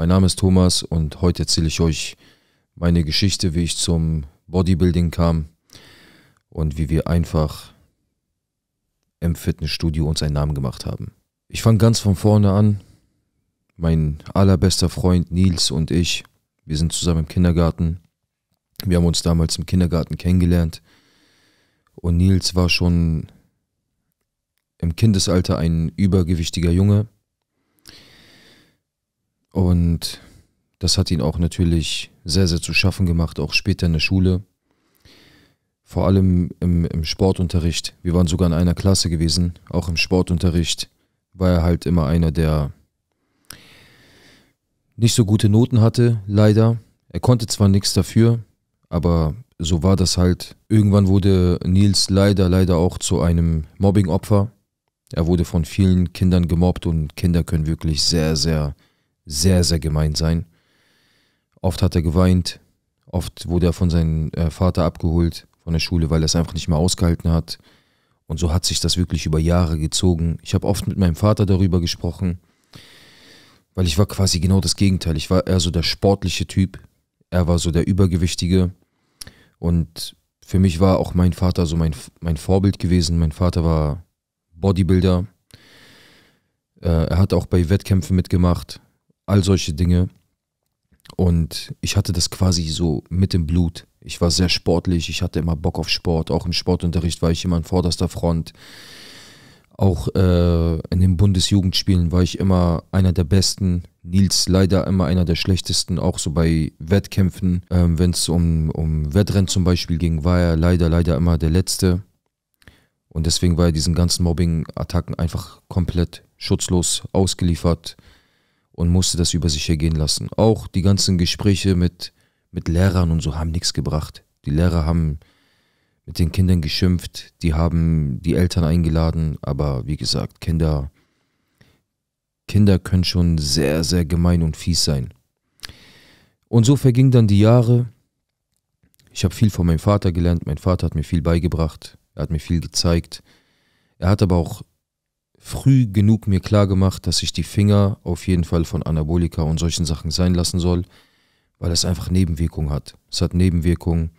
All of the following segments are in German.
Mein Name ist Thomas und heute erzähle ich euch meine Geschichte, wie ich zum Bodybuilding kam und wie wir einfach im Fitnessstudio uns einen Namen gemacht haben. Ich fange ganz von vorne an. Mein allerbester Freund Nils und ich, wir sind zusammen im Kindergarten. Wir haben uns damals im Kindergarten kennengelernt. Und Nils war schon im Kindesalter ein übergewichtiger Junge und das hat ihn auch natürlich sehr, sehr zu schaffen gemacht, auch später in der Schule. Vor allem im, im Sportunterricht. Wir waren sogar in einer Klasse gewesen. Auch im Sportunterricht war er halt immer einer, der nicht so gute Noten hatte, leider. Er konnte zwar nichts dafür, aber so war das halt. Irgendwann wurde Nils leider, leider auch zu einem Mobbingopfer. Er wurde von vielen Kindern gemobbt und Kinder können wirklich sehr, sehr sehr, sehr gemein sein. Oft hat er geweint, oft wurde er von seinem äh, Vater abgeholt von der Schule, weil er es einfach nicht mehr ausgehalten hat. Und so hat sich das wirklich über Jahre gezogen. Ich habe oft mit meinem Vater darüber gesprochen, weil ich war quasi genau das Gegenteil. Ich war eher so der sportliche Typ, er war so der Übergewichtige. Und für mich war auch mein Vater so mein, mein Vorbild gewesen. Mein Vater war Bodybuilder. Äh, er hat auch bei Wettkämpfen mitgemacht, all solche Dinge. Und ich hatte das quasi so mit im Blut. Ich war sehr sportlich, ich hatte immer Bock auf Sport. Auch im Sportunterricht war ich immer an vorderster Front. Auch äh, in den Bundesjugendspielen war ich immer einer der Besten. Nils leider immer einer der Schlechtesten, auch so bei Wettkämpfen. Ähm, Wenn es um, um Wettrennen zum Beispiel ging, war er leider, leider immer der Letzte. Und deswegen war er diesen ganzen Mobbing-Attacken einfach komplett schutzlos ausgeliefert und musste das über sich ergehen lassen. Auch die ganzen Gespräche mit, mit Lehrern und so haben nichts gebracht. Die Lehrer haben mit den Kindern geschimpft, die haben die Eltern eingeladen, aber wie gesagt, Kinder, Kinder können schon sehr, sehr gemein und fies sein. Und so vergingen dann die Jahre. Ich habe viel von meinem Vater gelernt, mein Vater hat mir viel beigebracht, er hat mir viel gezeigt. Er hat aber auch früh genug mir klar gemacht, dass ich die Finger auf jeden Fall von Anabolika und solchen Sachen sein lassen soll, weil es einfach Nebenwirkungen hat. Es hat Nebenwirkungen,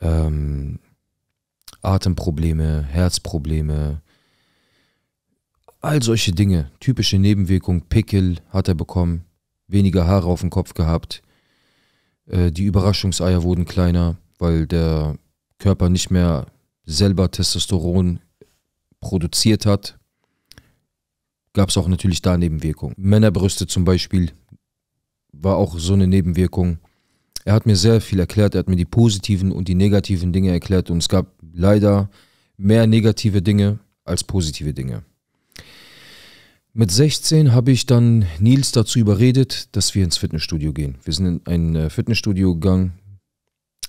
ähm, Atemprobleme, Herzprobleme, all solche Dinge. Typische Nebenwirkungen, Pickel hat er bekommen, weniger Haare auf dem Kopf gehabt, äh, die Überraschungseier wurden kleiner, weil der Körper nicht mehr selber Testosteron produziert hat, gab es auch natürlich da Nebenwirkungen. Männerbrüste zum Beispiel war auch so eine Nebenwirkung. Er hat mir sehr viel erklärt, er hat mir die positiven und die negativen Dinge erklärt und es gab leider mehr negative Dinge als positive Dinge. Mit 16 habe ich dann Nils dazu überredet, dass wir ins Fitnessstudio gehen. Wir sind in ein äh, Fitnessstudio gegangen,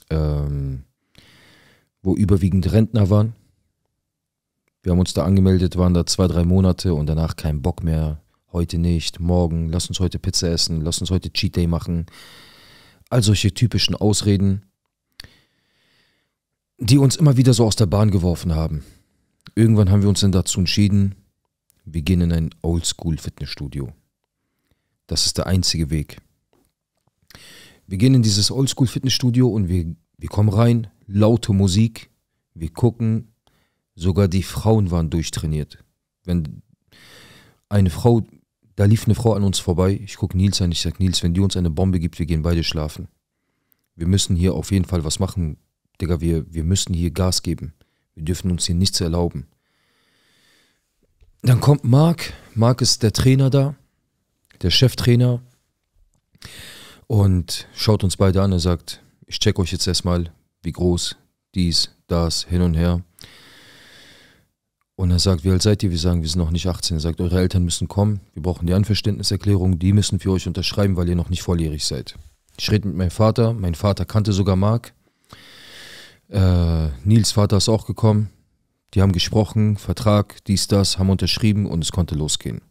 ähm, wo überwiegend Rentner waren. Wir haben uns da angemeldet, waren da zwei, drei Monate und danach kein Bock mehr. Heute nicht, morgen, lass uns heute Pizza essen, lass uns heute Cheat Day machen. All solche typischen Ausreden, die uns immer wieder so aus der Bahn geworfen haben. Irgendwann haben wir uns dann dazu entschieden, wir gehen in ein Oldschool-Fitnessstudio. Das ist der einzige Weg. Wir gehen in dieses Oldschool-Fitnessstudio und wir, wir kommen rein, laute Musik, wir gucken Sogar die Frauen waren durchtrainiert. Wenn eine Frau, da lief eine Frau an uns vorbei, ich gucke Nils an, ich sage, Nils, wenn die uns eine Bombe gibt, wir gehen beide schlafen. Wir müssen hier auf jeden Fall was machen, Digga, wir, wir müssen hier Gas geben. Wir dürfen uns hier nichts erlauben. Dann kommt Marc, Marc ist der Trainer da, der Cheftrainer und schaut uns beide an, er sagt, ich check euch jetzt erstmal, wie groß, dies, das, hin und her. Und er sagt, wie alt seid ihr? Wir sagen, wir sind noch nicht 18. Er sagt, eure Eltern müssen kommen, wir brauchen die Anverständniserklärung, die müssen für euch unterschreiben, weil ihr noch nicht volljährig seid. Ich rede mit meinem Vater, mein Vater kannte sogar Marc. Äh, Nils Vater ist auch gekommen. Die haben gesprochen, Vertrag, dies, das, haben unterschrieben und es konnte losgehen.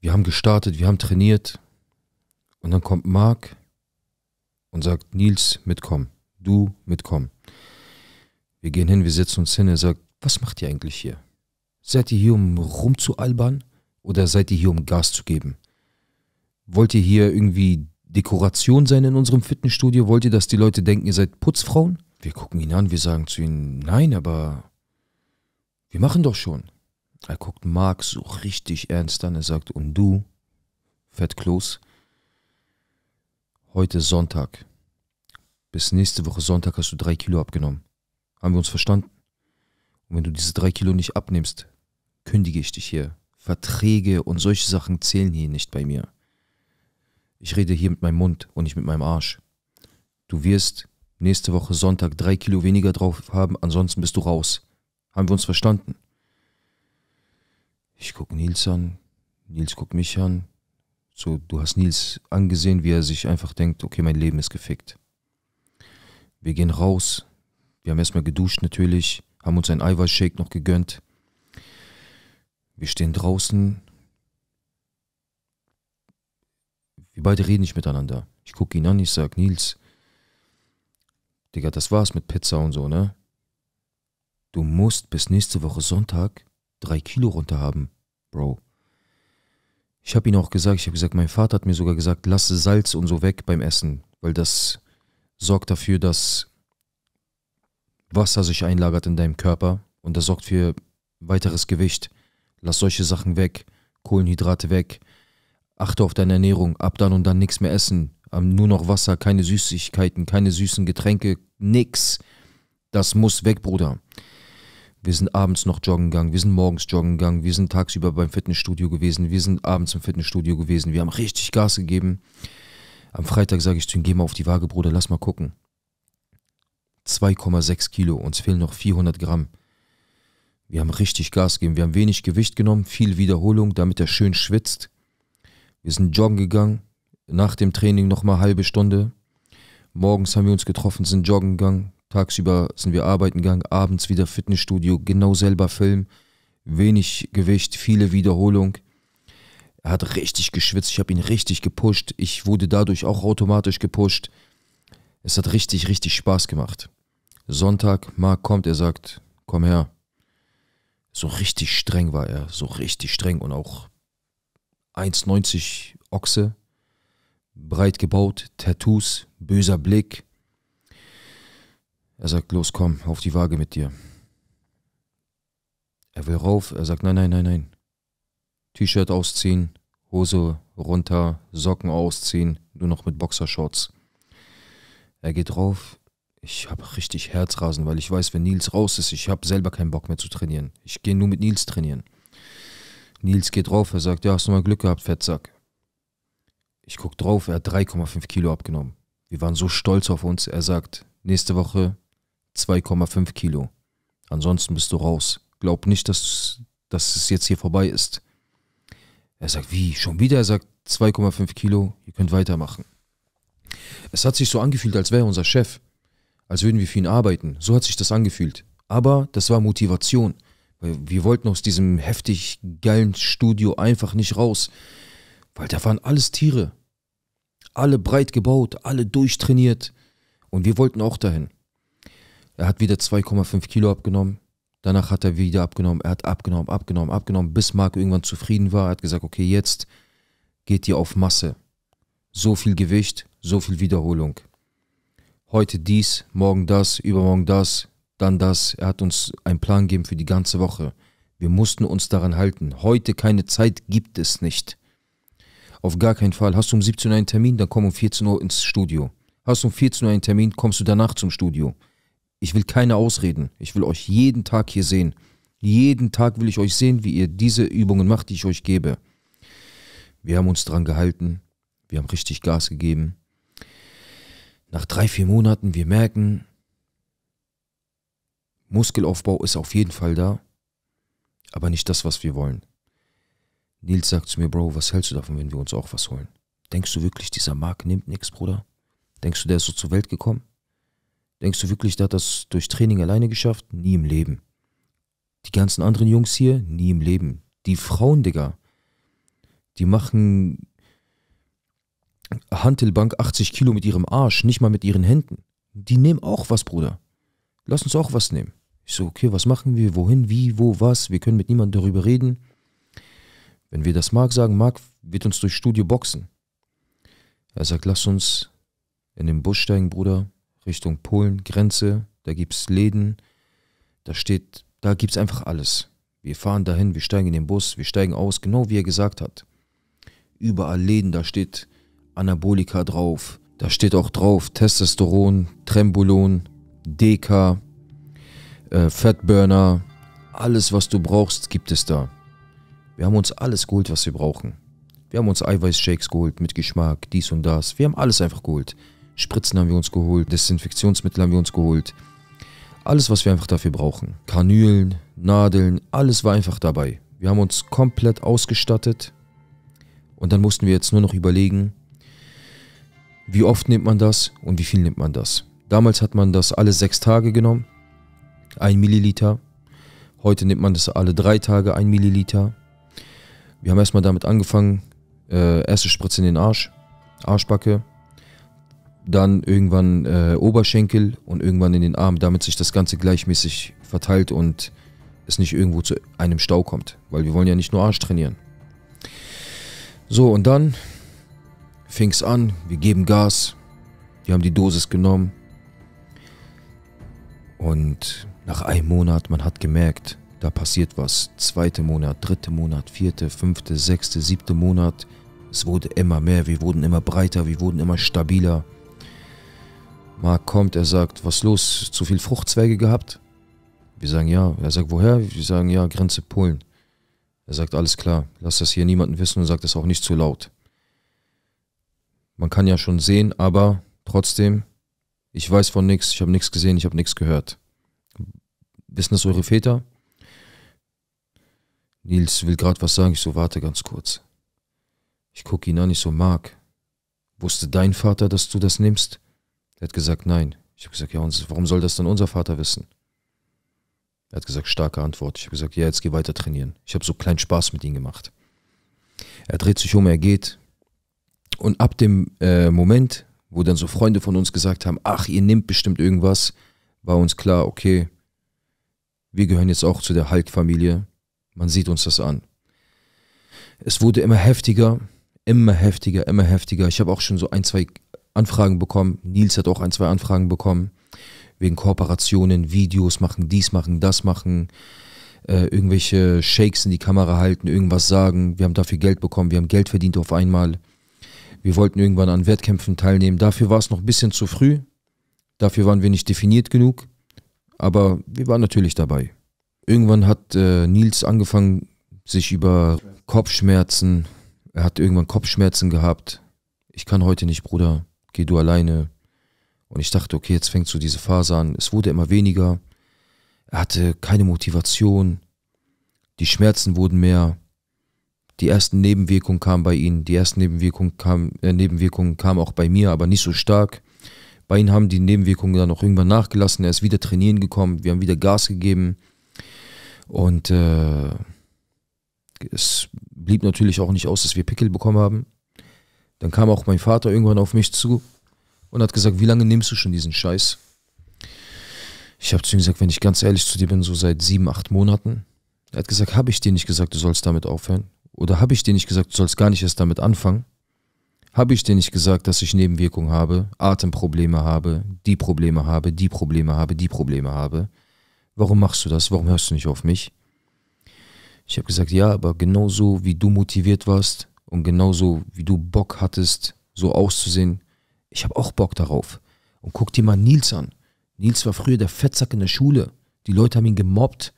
Wir haben gestartet, wir haben trainiert. Und dann kommt Marc und sagt, Nils, mitkommen. Du, mitkommen. Wir gehen hin, wir setzen uns hin. Er sagt, was macht ihr eigentlich hier? Seid ihr hier, um rumzualbern oder seid ihr hier, um Gas zu geben? Wollt ihr hier irgendwie Dekoration sein in unserem Fitnessstudio? Wollt ihr, dass die Leute denken, ihr seid Putzfrauen? Wir gucken ihn an, wir sagen zu ihm, nein, aber wir machen doch schon. Er guckt Marc so richtig ernst an, er sagt, und du, Fett Fettkloß, heute Sonntag, bis nächste Woche Sonntag hast du drei Kilo abgenommen. Haben wir uns verstanden? Und wenn du diese drei Kilo nicht abnimmst, kündige ich dich hier. Verträge und solche Sachen zählen hier nicht bei mir. Ich rede hier mit meinem Mund und nicht mit meinem Arsch. Du wirst nächste Woche Sonntag drei Kilo weniger drauf haben, ansonsten bist du raus. Haben wir uns verstanden? Ich gucke Nils an, Nils guckt mich an. So, du hast Nils angesehen, wie er sich einfach denkt, okay, mein Leben ist gefickt. Wir gehen raus. Wir haben erstmal geduscht natürlich haben uns einen Eiweißshake noch gegönnt. Wir stehen draußen. Wir beide reden nicht miteinander. Ich gucke ihn an, ich sage, Nils, Digga, das war's mit Pizza und so, ne? Du musst bis nächste Woche Sonntag drei Kilo runter haben, Bro. Ich habe ihn auch gesagt, ich habe gesagt, mein Vater hat mir sogar gesagt, lasse Salz und so weg beim Essen, weil das sorgt dafür, dass Wasser sich einlagert in deinem Körper und das sorgt für weiteres Gewicht. Lass solche Sachen weg, Kohlenhydrate weg, achte auf deine Ernährung, ab dann und dann nichts mehr essen, ähm, nur noch Wasser, keine Süßigkeiten, keine süßen Getränke, nix. Das muss weg, Bruder. Wir sind abends noch joggen gegangen, wir sind morgens joggen gegangen, wir sind tagsüber beim Fitnessstudio gewesen, wir sind abends im Fitnessstudio gewesen, wir haben richtig Gas gegeben. Am Freitag sage ich zu ihm, geh mal auf die Waage, Bruder, lass mal gucken. 2,6 Kilo, uns fehlen noch 400 Gramm. Wir haben richtig Gas gegeben, wir haben wenig Gewicht genommen, viel Wiederholung, damit er schön schwitzt. Wir sind joggen gegangen, nach dem Training nochmal halbe Stunde. Morgens haben wir uns getroffen, sind joggen gegangen, tagsüber sind wir arbeiten gegangen, abends wieder Fitnessstudio, genau selber Film, wenig Gewicht, viele Wiederholung. Er hat richtig geschwitzt, ich habe ihn richtig gepusht, ich wurde dadurch auch automatisch gepusht. Es hat richtig, richtig Spaß gemacht. Sonntag, Marc kommt, er sagt, komm her. So richtig streng war er, so richtig streng und auch 1,90 Ochse, breit gebaut, Tattoos, böser Blick. Er sagt, los, komm, auf die Waage mit dir. Er will rauf, er sagt, nein, nein, nein, nein. T-Shirt ausziehen, Hose runter, Socken ausziehen, nur noch mit Boxershorts. Er geht rauf, ich habe richtig Herzrasen, weil ich weiß, wenn Nils raus ist, ich habe selber keinen Bock mehr zu trainieren. Ich gehe nur mit Nils trainieren. Nils geht drauf, er sagt, ja, hast du mal Glück gehabt, Fettsack. Ich gucke drauf, er hat 3,5 Kilo abgenommen. Wir waren so stolz auf uns. Er sagt, nächste Woche 2,5 Kilo. Ansonsten bist du raus. Glaub nicht, dass, dass es jetzt hier vorbei ist. Er sagt, wie? Schon wieder? Er sagt, 2,5 Kilo, ihr könnt weitermachen. Es hat sich so angefühlt, als wäre er unser Chef als würden wir für ihn arbeiten. So hat sich das angefühlt. Aber das war Motivation. Wir wollten aus diesem heftig geilen Studio einfach nicht raus, weil da waren alles Tiere. Alle breit gebaut, alle durchtrainiert. Und wir wollten auch dahin. Er hat wieder 2,5 Kilo abgenommen. Danach hat er wieder abgenommen. Er hat abgenommen, abgenommen, abgenommen, bis Marc irgendwann zufrieden war. Er hat gesagt, okay, jetzt geht ihr auf Masse. So viel Gewicht, so viel Wiederholung heute dies, morgen das, übermorgen das, dann das. Er hat uns einen Plan gegeben für die ganze Woche. Wir mussten uns daran halten. Heute keine Zeit gibt es nicht. Auf gar keinen Fall. Hast du um 17 Uhr einen Termin, dann komm um 14 Uhr ins Studio. Hast du um 14 Uhr einen Termin, kommst du danach zum Studio. Ich will keine Ausreden. Ich will euch jeden Tag hier sehen. Jeden Tag will ich euch sehen, wie ihr diese Übungen macht, die ich euch gebe. Wir haben uns daran gehalten. Wir haben richtig Gas gegeben nach drei, vier Monaten wir merken, Muskelaufbau ist auf jeden Fall da, aber nicht das, was wir wollen. Nils sagt zu mir, Bro, was hältst du davon, wenn wir uns auch was holen? Denkst du wirklich, dieser Mark nimmt nichts, Bruder? Denkst du, der ist so zur Welt gekommen? Denkst du wirklich, der hat das durch Training alleine geschafft? Nie im Leben. Die ganzen anderen Jungs hier? Nie im Leben. Die Frauen, Digga, die machen Handelbank 80 Kilo mit ihrem Arsch, nicht mal mit ihren Händen. Die nehmen auch was, Bruder. Lass uns auch was nehmen. Ich so, okay, was machen wir? Wohin, wie, wo, was? Wir können mit niemandem darüber reden. Wenn wir das Marc sagen, Marc wird uns durchs Studio boxen. Er sagt, lass uns in den Bus steigen, Bruder, Richtung Polen, Grenze. Da gibt es Läden, da steht, da gibt es einfach alles. Wir fahren dahin, wir steigen in den Bus, wir steigen aus, genau wie er gesagt hat. Überall Läden, da steht Anabolika drauf. Da steht auch drauf Testosteron, Trembolon, DK, äh, Fatburner. Alles, was du brauchst, gibt es da. Wir haben uns alles geholt, was wir brauchen. Wir haben uns Eiweißshakes geholt mit Geschmack, dies und das. Wir haben alles einfach geholt. Spritzen haben wir uns geholt, Desinfektionsmittel haben wir uns geholt. Alles, was wir einfach dafür brauchen. Kanülen, Nadeln, alles war einfach dabei. Wir haben uns komplett ausgestattet und dann mussten wir jetzt nur noch überlegen, wie oft nimmt man das und wie viel nimmt man das. Damals hat man das alle sechs Tage genommen, ein Milliliter. Heute nimmt man das alle drei Tage, ein Milliliter. Wir haben erstmal damit angefangen, äh, erste Spritze in den Arsch, Arschbacke, dann irgendwann äh, Oberschenkel und irgendwann in den Arm, damit sich das Ganze gleichmäßig verteilt und es nicht irgendwo zu einem Stau kommt, weil wir wollen ja nicht nur Arsch trainieren. So, und dann fing's an, wir geben Gas, wir haben die Dosis genommen. Und nach einem Monat, man hat gemerkt, da passiert was. Zweiter Monat, dritter Monat, vierte, fünfte, sechste, siebte Monat. Es wurde immer mehr, wir wurden immer breiter, wir wurden immer stabiler. Marc kommt, er sagt, was los, zu viel Fruchtzweige gehabt? Wir sagen ja. Er sagt, woher? Wir sagen ja, Grenze Polen. Er sagt, alles klar, lass das hier niemanden wissen und sagt das auch nicht zu laut. Man kann ja schon sehen, aber trotzdem, ich weiß von nichts, ich habe nichts gesehen, ich habe nichts gehört. Wissen das eure Väter? Nils will gerade was sagen, ich so warte ganz kurz. Ich gucke ihn an, ich so Mark. Wusste dein Vater, dass du das nimmst? Er hat gesagt, nein. Ich habe gesagt, ja, und warum soll das dann unser Vater wissen? Er hat gesagt, starke Antwort. Ich habe gesagt, ja, jetzt geh weiter trainieren. Ich habe so kleinen Spaß mit ihm gemacht. Er dreht sich um, er geht. Und ab dem äh, Moment, wo dann so Freunde von uns gesagt haben, ach, ihr nehmt bestimmt irgendwas, war uns klar, okay, wir gehören jetzt auch zu der Hulk-Familie. Man sieht uns das an. Es wurde immer heftiger, immer heftiger, immer heftiger. Ich habe auch schon so ein, zwei Anfragen bekommen. Nils hat auch ein, zwei Anfragen bekommen. Wegen Kooperationen, Videos machen, dies machen, das machen. Äh, irgendwelche Shakes in die Kamera halten, irgendwas sagen. Wir haben dafür Geld bekommen, wir haben Geld verdient auf einmal. Wir wollten irgendwann an Wettkämpfen teilnehmen. Dafür war es noch ein bisschen zu früh. Dafür waren wir nicht definiert genug. Aber wir waren natürlich dabei. Irgendwann hat äh, Nils angefangen, sich über Kopfschmerzen, er hat irgendwann Kopfschmerzen gehabt. Ich kann heute nicht, Bruder, geh du alleine. Und ich dachte, okay, jetzt fängt so diese Phase an. Es wurde immer weniger. Er hatte keine Motivation. Die Schmerzen wurden mehr. Die ersten Nebenwirkungen kamen bei ihnen. Die ersten Nebenwirkungen kamen, äh, Nebenwirkungen kamen auch bei mir, aber nicht so stark. Bei ihm haben die Nebenwirkungen dann auch irgendwann nachgelassen. Er ist wieder trainieren gekommen. Wir haben wieder Gas gegeben. Und äh, es blieb natürlich auch nicht aus, dass wir Pickel bekommen haben. Dann kam auch mein Vater irgendwann auf mich zu und hat gesagt, wie lange nimmst du schon diesen Scheiß? Ich habe zu ihm gesagt, wenn ich ganz ehrlich zu dir bin, so seit sieben, acht Monaten. Er hat gesagt, habe ich dir nicht gesagt, du sollst damit aufhören? Oder habe ich dir nicht gesagt, du sollst gar nicht erst damit anfangen? Habe ich dir nicht gesagt, dass ich Nebenwirkungen habe, Atemprobleme habe, die Probleme habe, die Probleme habe, die Probleme habe? Warum machst du das? Warum hörst du nicht auf mich? Ich habe gesagt, ja, aber genauso wie du motiviert warst und genauso wie du Bock hattest, so auszusehen, ich habe auch Bock darauf. Und guck dir mal Nils an. Nils war früher der Fettsack in der Schule. Die Leute haben ihn gemobbt.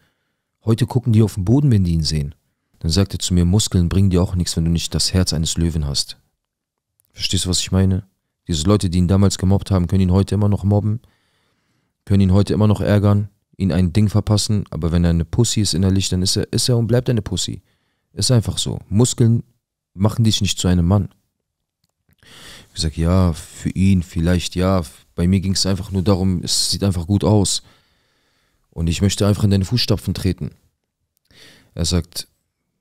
Heute gucken die auf den Boden, wenn die ihn sehen. Dann sagt er zu mir, Muskeln bringen dir auch nichts, wenn du nicht das Herz eines Löwen hast. Verstehst du, was ich meine? Diese Leute, die ihn damals gemobbt haben, können ihn heute immer noch mobben, können ihn heute immer noch ärgern, ihn ein Ding verpassen, aber wenn er eine Pussy ist innerlich, dann ist er, ist er und bleibt eine Pussy. Ist einfach so. Muskeln machen dich nicht zu einem Mann. Ich sage, ja, für ihn vielleicht, ja. Bei mir ging es einfach nur darum, es sieht einfach gut aus. Und ich möchte einfach in deine Fußstapfen treten. Er sagt,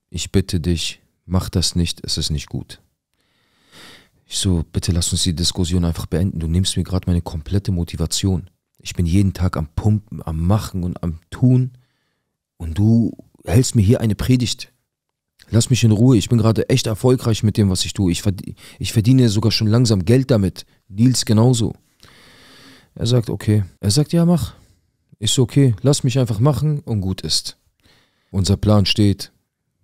ich bitte dich, mach das nicht, es ist nicht gut. Ich so, bitte lass uns die Diskussion einfach beenden. Du nimmst mir gerade meine komplette Motivation. Ich bin jeden Tag am Pumpen, am Machen und am Tun. Und du hältst mir hier eine Predigt. Lass mich in Ruhe. Ich bin gerade echt erfolgreich mit dem, was ich tue. Ich, verdien, ich verdiene sogar schon langsam Geld damit. Nils genauso. Er sagt, okay. Er sagt, ja, mach. Ich so, okay. Lass mich einfach machen und gut ist. Unser Plan steht.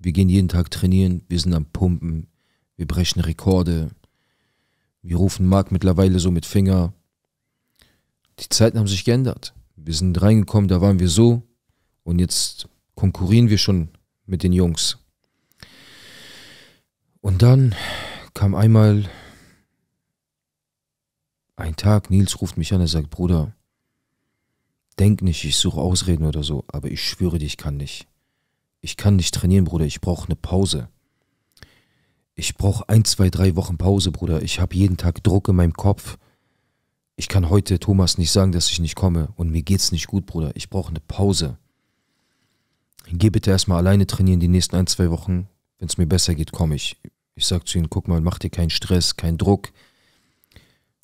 Wir gehen jeden Tag trainieren, wir sind am Pumpen, wir brechen Rekorde, wir rufen Marc mittlerweile so mit Finger. Die Zeiten haben sich geändert. Wir sind reingekommen, da waren wir so und jetzt konkurrieren wir schon mit den Jungs. Und dann kam einmal ein Tag, Nils ruft mich an, er sagt, Bruder, denk nicht, ich suche Ausreden oder so, aber ich schwöre dich, ich kann nicht ich kann nicht trainieren, Bruder, ich brauche eine Pause. Ich brauche ein, zwei, drei Wochen Pause, Bruder. Ich habe jeden Tag Druck in meinem Kopf. Ich kann heute Thomas nicht sagen, dass ich nicht komme und mir geht's nicht gut, Bruder. Ich brauche eine Pause. Geh bitte erstmal alleine trainieren die nächsten ein, zwei Wochen. Wenn es mir besser geht, komme ich. Ich sage zu ihm, guck mal, mach dir keinen Stress, keinen Druck.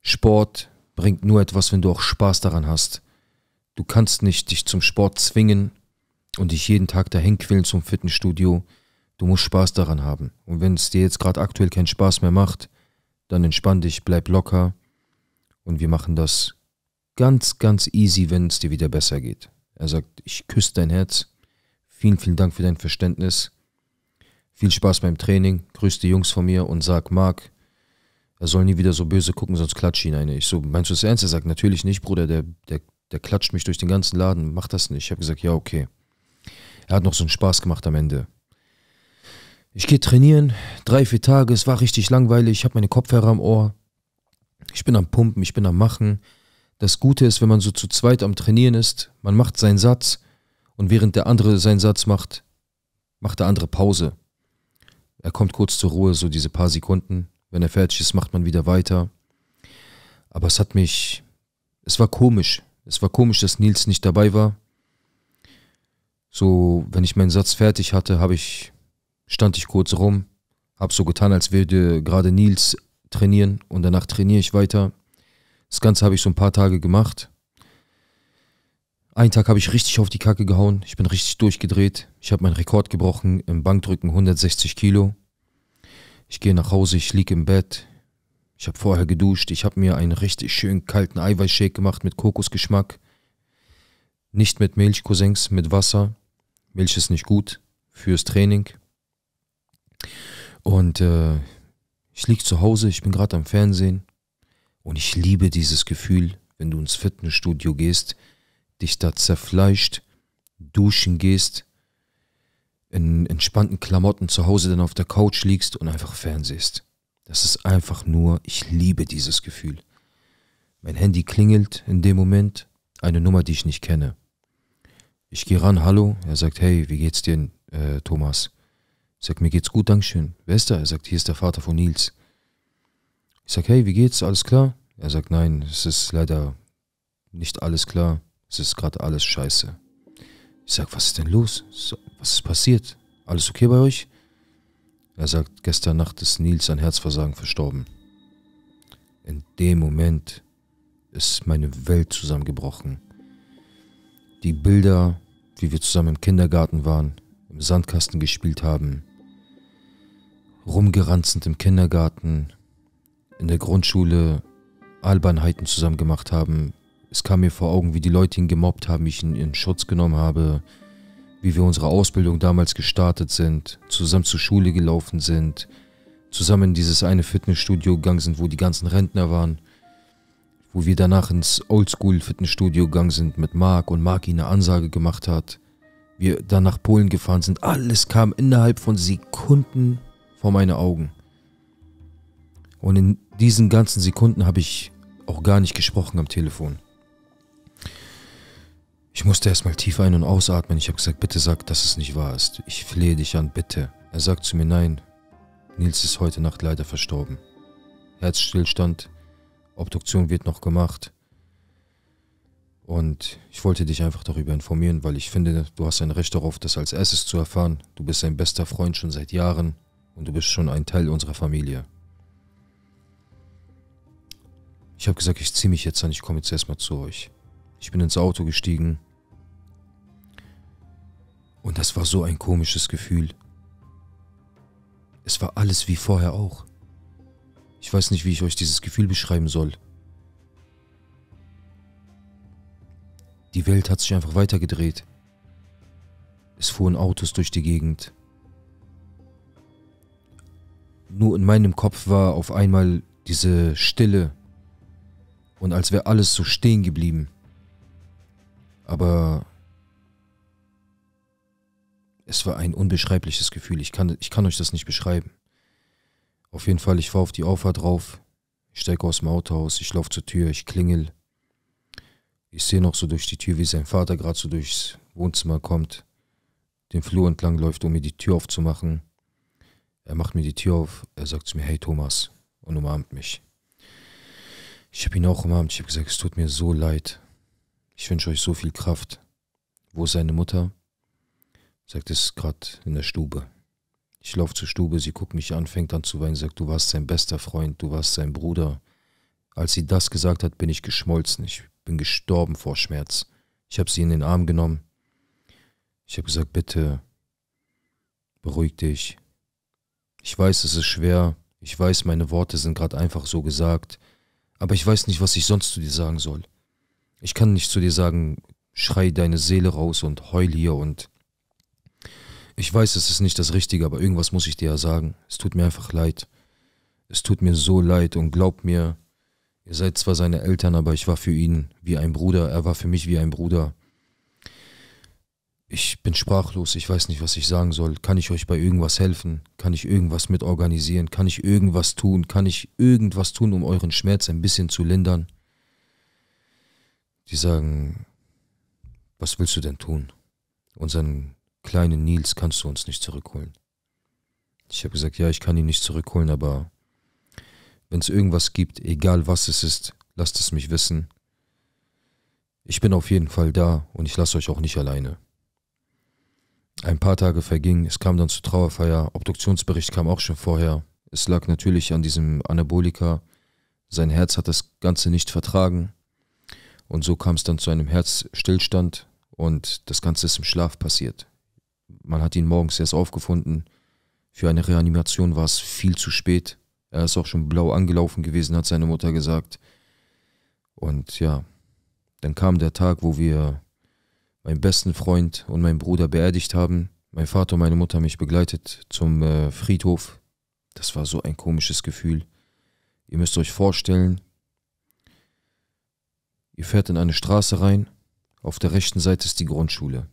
Sport bringt nur etwas, wenn du auch Spaß daran hast. Du kannst nicht dich zum Sport zwingen, und dich jeden Tag dahin quälen zum Fitnessstudio. Du musst Spaß daran haben. Und wenn es dir jetzt gerade aktuell keinen Spaß mehr macht, dann entspann dich, bleib locker und wir machen das ganz, ganz easy, wenn es dir wieder besser geht. Er sagt, ich küsse dein Herz. Vielen, vielen Dank für dein Verständnis. Viel Spaß beim Training. Grüß die Jungs von mir und sag Marc, er soll nie wieder so böse gucken, sonst klatsche ich ihn eine. Ich so, meinst du es ernst? Er sagt, natürlich nicht, Bruder, der, der, der klatscht mich durch den ganzen Laden. Mach das nicht. Ich habe gesagt, ja, okay. Hat noch so einen Spaß gemacht am Ende. Ich gehe trainieren, drei, vier Tage, es war richtig langweilig, ich habe meine Kopfhörer am Ohr. Ich bin am Pumpen, ich bin am Machen. Das Gute ist, wenn man so zu zweit am Trainieren ist, man macht seinen Satz und während der andere seinen Satz macht, macht der andere Pause. Er kommt kurz zur Ruhe, so diese paar Sekunden. Wenn er fertig ist, macht man wieder weiter. Aber es hat mich, es war komisch. Es war komisch, dass Nils nicht dabei war. So, wenn ich meinen Satz fertig hatte, habe ich, stand ich kurz rum, habe so getan, als würde gerade Nils trainieren und danach trainiere ich weiter. Das Ganze habe ich so ein paar Tage gemacht. Einen Tag habe ich richtig auf die Kacke gehauen. Ich bin richtig durchgedreht. Ich habe meinen Rekord gebrochen im Bankdrücken 160 Kilo. Ich gehe nach Hause, ich liege im Bett. Ich habe vorher geduscht. Ich habe mir einen richtig schönen kalten Eiweißshake gemacht mit Kokosgeschmack. Nicht mit Milch, Cousins, mit Wasser. Milch ist nicht gut fürs Training. Und äh, ich liege zu Hause, ich bin gerade am Fernsehen und ich liebe dieses Gefühl, wenn du ins Fitnessstudio gehst, dich da zerfleischt, duschen gehst, in entspannten Klamotten zu Hause dann auf der Couch liegst und einfach fernsehst. Das ist einfach nur, ich liebe dieses Gefühl. Mein Handy klingelt in dem Moment, eine Nummer, die ich nicht kenne. Ich gehe ran, hallo. Er sagt, hey, wie geht's dir, äh, Thomas? Ich sag, mir geht's gut, Dankeschön. Wer ist da? Er sagt, hier ist der Vater von Nils. Ich sag, hey, wie geht's? Alles klar? Er sagt, nein, es ist leider nicht alles klar. Es ist gerade alles scheiße. Ich sag, was ist denn los? Was ist passiert? Alles okay bei euch? Er sagt, gestern Nacht ist Nils an Herzversagen verstorben. In dem Moment ist meine Welt zusammengebrochen. Die Bilder, wie wir zusammen im Kindergarten waren, im Sandkasten gespielt haben, rumgeranzend im Kindergarten, in der Grundschule Albernheiten zusammen gemacht haben. Es kam mir vor Augen, wie die Leute ihn gemobbt haben, wie ich ihn in Schutz genommen habe, wie wir unsere Ausbildung damals gestartet sind, zusammen zur Schule gelaufen sind, zusammen in dieses eine Fitnessstudio gegangen sind, wo die ganzen Rentner waren wo wir danach ins Oldschool-Fitnessstudio gegangen sind mit Marc und Marc ihm eine Ansage gemacht hat. Wir dann nach Polen gefahren sind. Alles kam innerhalb von Sekunden vor meine Augen. Und in diesen ganzen Sekunden habe ich auch gar nicht gesprochen am Telefon. Ich musste erstmal tief ein- und ausatmen. Ich habe gesagt, bitte sag, dass es nicht wahr ist. Ich flehe dich an, bitte. Er sagt zu mir, nein. Nils ist heute Nacht leider verstorben. Herzstillstand, Obduktion wird noch gemacht. Und ich wollte dich einfach darüber informieren, weil ich finde, du hast ein Recht darauf, das als erstes zu erfahren. Du bist ein bester Freund schon seit Jahren und du bist schon ein Teil unserer Familie. Ich habe gesagt, ich ziehe mich jetzt an, ich komme jetzt erstmal zu euch. Ich bin ins Auto gestiegen. Und das war so ein komisches Gefühl. Es war alles wie vorher auch. Ich weiß nicht, wie ich euch dieses Gefühl beschreiben soll. Die Welt hat sich einfach weitergedreht. Es fuhren Autos durch die Gegend. Nur in meinem Kopf war auf einmal diese Stille und als wäre alles so stehen geblieben. Aber es war ein unbeschreibliches Gefühl. Ich kann, ich kann euch das nicht beschreiben. Auf jeden Fall, ich fahre auf die Auffahrt drauf. Ich steige aus dem Auto aus, ich laufe zur Tür, ich klingel. Ich sehe noch so durch die Tür, wie sein Vater gerade so durchs Wohnzimmer kommt, den Flur entlang läuft, um mir die Tür aufzumachen. Er macht mir die Tür auf, er sagt zu mir, hey Thomas, und umarmt mich. Ich habe ihn auch umarmt, ich habe gesagt, es tut mir so leid. Ich wünsche euch so viel Kraft. Wo ist seine Mutter? Sagt es gerade in der Stube. Ich laufe zur Stube, sie guckt mich an, fängt an zu weinen, sagt, du warst sein bester Freund, du warst sein Bruder. Als sie das gesagt hat, bin ich geschmolzen, ich bin gestorben vor Schmerz. Ich habe sie in den Arm genommen. Ich habe gesagt, bitte, beruhig dich. Ich weiß, es ist schwer, ich weiß, meine Worte sind gerade einfach so gesagt, aber ich weiß nicht, was ich sonst zu dir sagen soll. Ich kann nicht zu dir sagen, schrei deine Seele raus und heul hier und ich weiß, es ist nicht das Richtige, aber irgendwas muss ich dir ja sagen. Es tut mir einfach leid. Es tut mir so leid und glaub mir, ihr seid zwar seine Eltern, aber ich war für ihn wie ein Bruder. Er war für mich wie ein Bruder. Ich bin sprachlos, ich weiß nicht, was ich sagen soll. Kann ich euch bei irgendwas helfen? Kann ich irgendwas mit organisieren? Kann ich irgendwas tun? Kann ich irgendwas tun, um euren Schmerz ein bisschen zu lindern? Die sagen, was willst du denn tun? Unseren kleinen Nils kannst du uns nicht zurückholen. Ich habe gesagt, ja, ich kann ihn nicht zurückholen, aber wenn es irgendwas gibt, egal was es ist, lasst es mich wissen. Ich bin auf jeden Fall da und ich lasse euch auch nicht alleine. Ein paar Tage vergingen, es kam dann zur Trauerfeier, Obduktionsbericht kam auch schon vorher. Es lag natürlich an diesem Anabolika, sein Herz hat das Ganze nicht vertragen und so kam es dann zu einem Herzstillstand und das Ganze ist im Schlaf passiert. Man hat ihn morgens erst aufgefunden. Für eine Reanimation war es viel zu spät. Er ist auch schon blau angelaufen gewesen, hat seine Mutter gesagt. Und ja, dann kam der Tag, wo wir meinen besten Freund und meinen Bruder beerdigt haben. Mein Vater und meine Mutter haben mich begleitet zum äh, Friedhof. Das war so ein komisches Gefühl. Ihr müsst euch vorstellen, ihr fährt in eine Straße rein, auf der rechten Seite ist die Grundschule.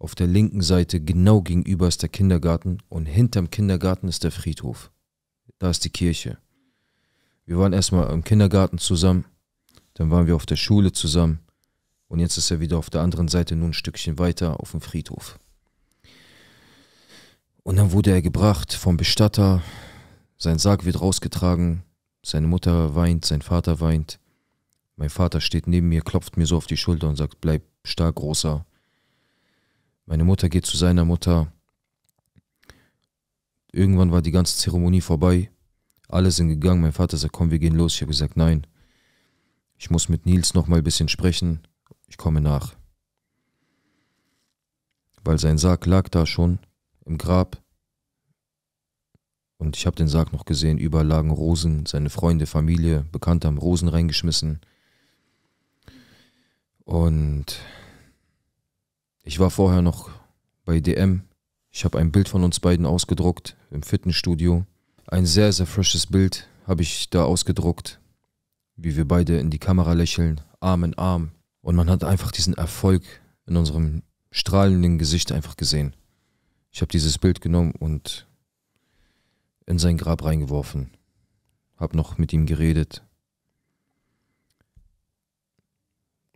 Auf der linken Seite genau gegenüber ist der Kindergarten und hinterm Kindergarten ist der Friedhof. Da ist die Kirche. Wir waren erstmal im Kindergarten zusammen, dann waren wir auf der Schule zusammen und jetzt ist er wieder auf der anderen Seite nur ein Stückchen weiter auf dem Friedhof. Und dann wurde er gebracht vom Bestatter, sein Sarg wird rausgetragen, seine Mutter weint, sein Vater weint. Mein Vater steht neben mir, klopft mir so auf die Schulter und sagt, bleib stark, Großer, meine Mutter geht zu seiner Mutter. Irgendwann war die ganze Zeremonie vorbei. Alle sind gegangen. Mein Vater sagt, komm, wir gehen los. Ich habe gesagt, nein. Ich muss mit Nils noch mal ein bisschen sprechen. Ich komme nach. Weil sein Sarg lag da schon im Grab. Und ich habe den Sarg noch gesehen. Überall lagen Rosen. Seine Freunde, Familie, Bekannte haben Rosen reingeschmissen. Und ich war vorher noch bei DM. Ich habe ein Bild von uns beiden ausgedruckt im Fitnessstudio. Ein sehr, sehr frisches Bild habe ich da ausgedruckt, wie wir beide in die Kamera lächeln, Arm in Arm. Und man hat einfach diesen Erfolg in unserem strahlenden Gesicht einfach gesehen. Ich habe dieses Bild genommen und in sein Grab reingeworfen. Habe noch mit ihm geredet.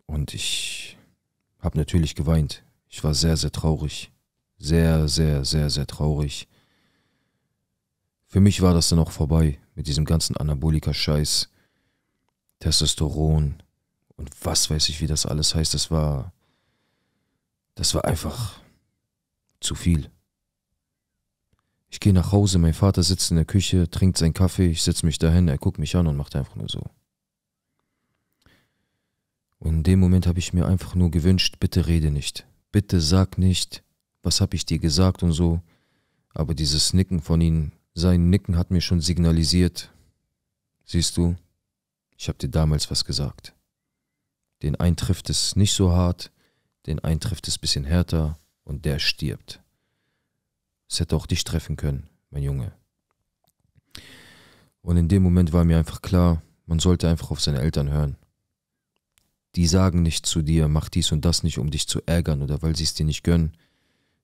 Und ich habe natürlich geweint. Ich war sehr, sehr traurig. Sehr, sehr, sehr, sehr traurig. Für mich war das dann auch vorbei mit diesem ganzen Anabolika-Scheiß. Testosteron und was weiß ich, wie das alles heißt. Das war. Das war einfach zu viel. Ich gehe nach Hause, mein Vater sitzt in der Küche, trinkt seinen Kaffee, ich setze mich dahin, er guckt mich an und macht einfach nur so. Und in dem Moment habe ich mir einfach nur gewünscht, bitte rede nicht bitte sag nicht, was habe ich dir gesagt und so. Aber dieses Nicken von ihm, sein Nicken hat mir schon signalisiert, siehst du, ich habe dir damals was gesagt. Den einen trifft es nicht so hart, den einen trifft es bisschen härter und der stirbt. Es hätte auch dich treffen können, mein Junge. Und in dem Moment war mir einfach klar, man sollte einfach auf seine Eltern hören. Die sagen nicht zu dir, mach dies und das nicht, um dich zu ärgern oder weil sie es dir nicht gönnen.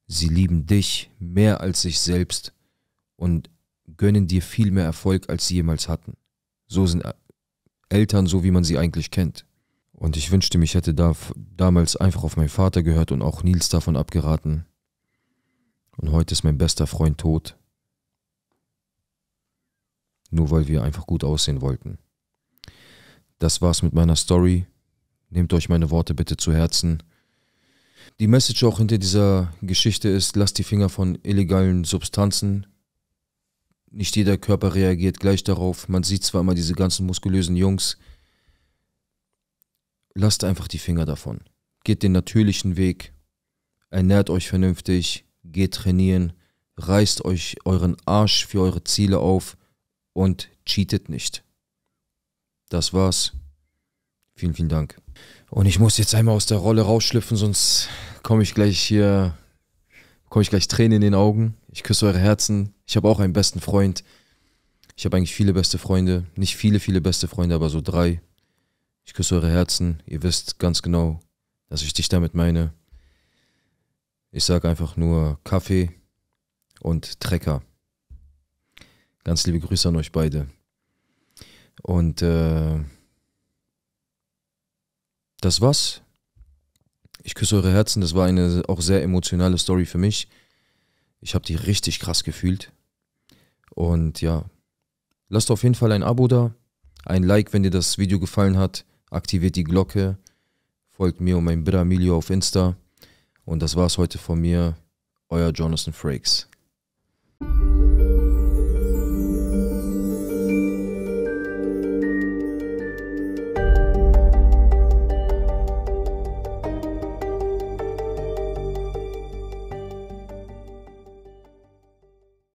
Sie lieben dich mehr als sich selbst und gönnen dir viel mehr Erfolg, als sie jemals hatten. So sind äh, Eltern, so wie man sie eigentlich kennt. Und ich wünschte, ich hätte da, damals einfach auf meinen Vater gehört und auch Nils davon abgeraten. Und heute ist mein bester Freund tot. Nur weil wir einfach gut aussehen wollten. Das war's mit meiner Story. Nehmt euch meine Worte bitte zu Herzen. Die Message auch hinter dieser Geschichte ist, lasst die Finger von illegalen Substanzen. Nicht jeder Körper reagiert gleich darauf. Man sieht zwar immer diese ganzen muskulösen Jungs. Lasst einfach die Finger davon. Geht den natürlichen Weg. Ernährt euch vernünftig. Geht trainieren. Reißt euch euren Arsch für eure Ziele auf. Und cheatet nicht. Das war's. Vielen, vielen Dank. Und ich muss jetzt einmal aus der Rolle rausschlüpfen, sonst komme ich gleich hier, komme ich gleich Tränen in den Augen. Ich küsse eure Herzen. Ich habe auch einen besten Freund. Ich habe eigentlich viele beste Freunde. Nicht viele, viele beste Freunde, aber so drei. Ich küsse eure Herzen. Ihr wisst ganz genau, dass ich dich damit meine. Ich sage einfach nur Kaffee und Trecker. Ganz liebe Grüße an euch beide. Und äh, das war's. Ich küsse eure Herzen. Das war eine auch sehr emotionale Story für mich. Ich habe die richtig krass gefühlt. Und ja, lasst auf jeden Fall ein Abo da, ein Like, wenn dir das Video gefallen hat, aktiviert die Glocke, folgt mir und meinem Bramilio auf Insta. Und das war's heute von mir, euer Jonathan Frakes.